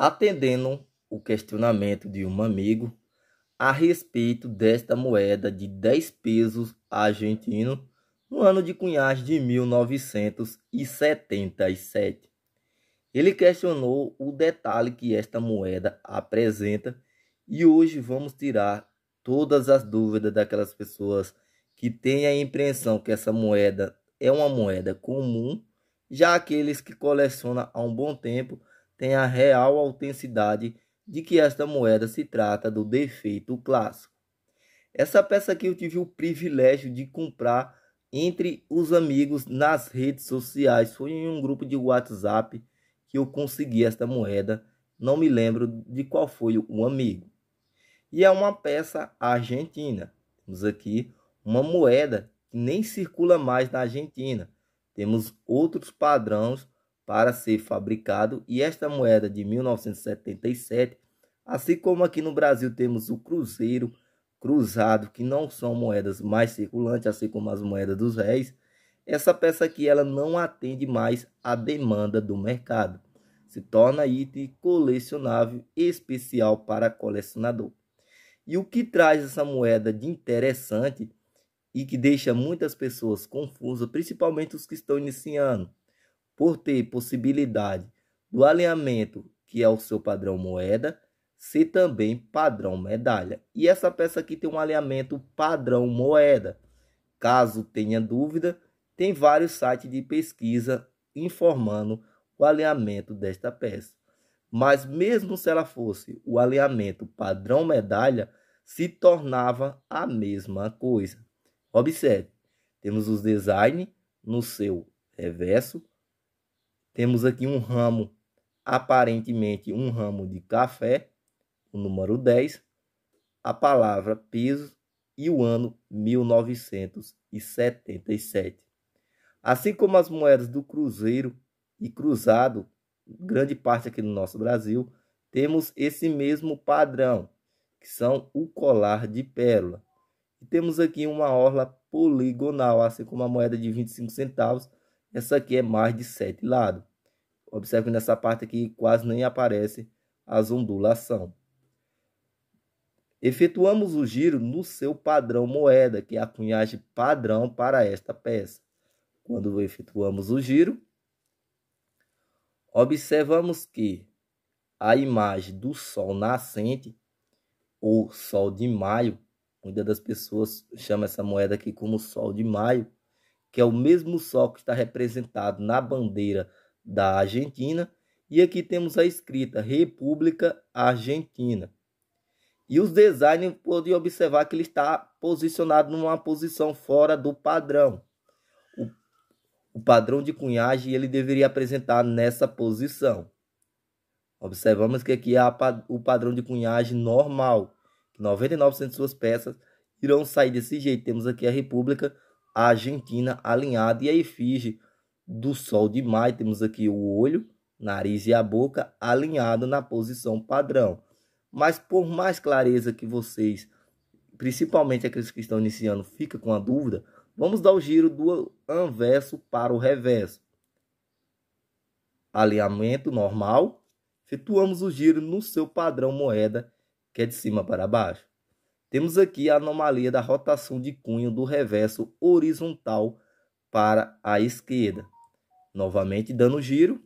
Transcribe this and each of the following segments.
atendendo o questionamento de um amigo a respeito desta moeda de 10 pesos argentino no ano de cunhagem de 1977. Ele questionou o detalhe que esta moeda apresenta e hoje vamos tirar todas as dúvidas daquelas pessoas que têm a impressão que essa moeda é uma moeda comum, já aqueles que colecionam há um bom tempo tem a real autenticidade de que esta moeda se trata do defeito clássico. Essa peça aqui eu tive o privilégio de comprar entre os amigos nas redes sociais. Foi em um grupo de WhatsApp que eu consegui esta moeda. Não me lembro de qual foi o amigo. E é uma peça argentina. Temos aqui uma moeda que nem circula mais na Argentina. Temos outros padrões para ser fabricado e esta moeda de 1977, assim como aqui no Brasil temos o cruzeiro, cruzado, que não são moedas mais circulantes, assim como as moedas dos réis, essa peça aqui ela não atende mais à demanda do mercado. Se torna item colecionável especial para colecionador. E o que traz essa moeda de interessante e que deixa muitas pessoas confusas, principalmente os que estão iniciando, por ter possibilidade do alinhamento, que é o seu padrão moeda, se também padrão medalha. E essa peça aqui tem um alinhamento padrão moeda. Caso tenha dúvida, tem vários sites de pesquisa informando o alinhamento desta peça. Mas mesmo se ela fosse o alinhamento padrão medalha, se tornava a mesma coisa. Observe, temos os design no seu reverso temos aqui um ramo, aparentemente um ramo de café, o número 10, a palavra piso e o ano 1977. Assim como as moedas do cruzeiro e cruzado, grande parte aqui no nosso Brasil, temos esse mesmo padrão, que são o colar de pérola. E temos aqui uma orla poligonal, assim como a moeda de 25 centavos, essa aqui é mais de sete lados. Observe nessa parte aqui quase nem aparece as ondulação. Efetuamos o giro no seu padrão moeda, que é a cunhagem padrão para esta peça. Quando efetuamos o giro, observamos que a imagem do sol nascente ou sol de maio, muitas das pessoas chamam essa moeda aqui como sol de maio, que é o mesmo sol que está representado na bandeira da Argentina. E aqui temos a escrita República Argentina. E os designers podem observar que ele está posicionado numa posição fora do padrão. O, o padrão de cunhagem ele deveria apresentar nessa posição. Observamos que aqui há o padrão de cunhagem normal, 99% de suas peças irão sair desse jeito. Temos aqui a República Argentina alinhada e a efígie do Sol de Maio, temos aqui o olho, nariz e a boca alinhado na posição padrão. Mas por mais clareza que vocês, principalmente aqueles que estão iniciando, fica com a dúvida, vamos dar o giro do anverso para o reverso. Alinhamento normal, efetuamos o giro no seu padrão moeda, que é de cima para baixo. Temos aqui a anomalia da rotação de cunho do reverso horizontal para a esquerda. Novamente dando o giro,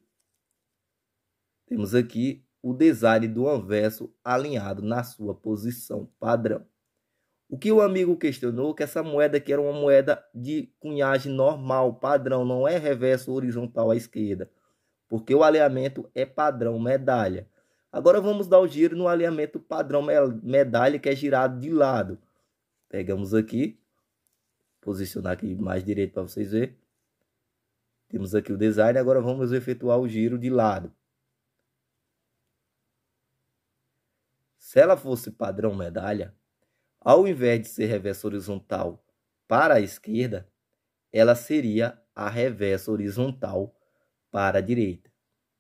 temos aqui o design do anverso alinhado na sua posição padrão. O que o amigo questionou é que essa moeda aqui era uma moeda de cunhagem normal, padrão, não é reverso horizontal à esquerda, porque o alinhamento é padrão medalha. Agora vamos dar o giro no alinhamento padrão medalha que é girado de lado. Pegamos aqui, posicionar aqui mais direito para vocês verem. Temos aqui o design, agora vamos efetuar o giro de lado. Se ela fosse padrão medalha, ao invés de ser reverso horizontal para a esquerda, ela seria a reverso horizontal para a direita.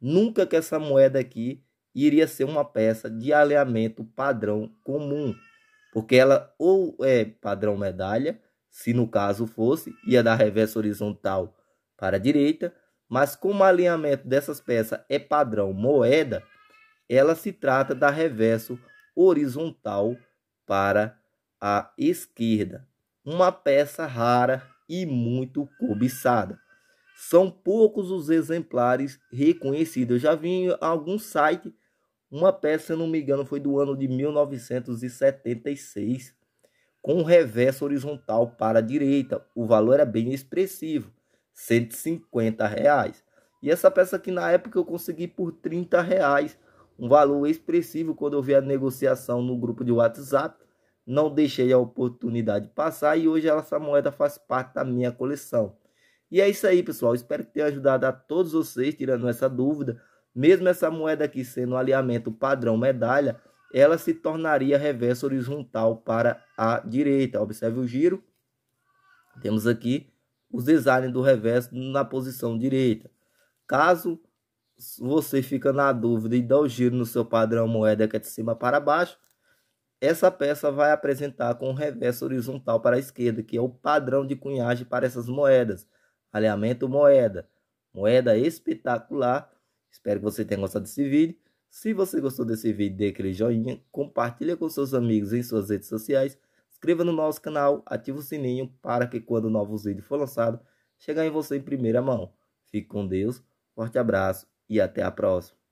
Nunca que essa moeda aqui iria ser uma peça de alinhamento padrão comum, porque ela ou é padrão medalha, se no caso fosse, ia dar reverso horizontal para a direita, mas como o alinhamento dessas peças é padrão moeda, ela se trata da reverso horizontal para a esquerda, uma peça rara e muito cobiçada. São poucos os exemplares reconhecidos. Eu já vi em algum site uma peça, se não me engano, foi do ano de 1976, com reverso horizontal para a direita. O valor era bem expressivo. 150 reais. E essa peça aqui na época eu consegui por 30 reais, um valor expressivo quando eu vi a negociação no grupo de WhatsApp. Não deixei a oportunidade passar e hoje essa moeda faz parte da minha coleção. E é isso aí, pessoal. Espero ter ajudado a todos vocês tirando essa dúvida. Mesmo essa moeda aqui sendo um alinhamento padrão medalha, ela se tornaria reverso horizontal para a direita. Observe o giro. Temos aqui os designs do reverso na posição direita. Caso você fica na dúvida e dá o giro no seu padrão moeda que é de cima para baixo, essa peça vai apresentar com o reverso horizontal para a esquerda, que é o padrão de cunhagem para essas moedas. Alinhamento moeda. Moeda espetacular. Espero que você tenha gostado desse vídeo. Se você gostou desse vídeo, dê aquele joinha, compartilha com seus amigos em suas redes sociais inscreva no nosso canal, ative o sininho para que quando novos vídeos for lançado, chegar em você em primeira mão. Fique com Deus, forte abraço e até a próxima.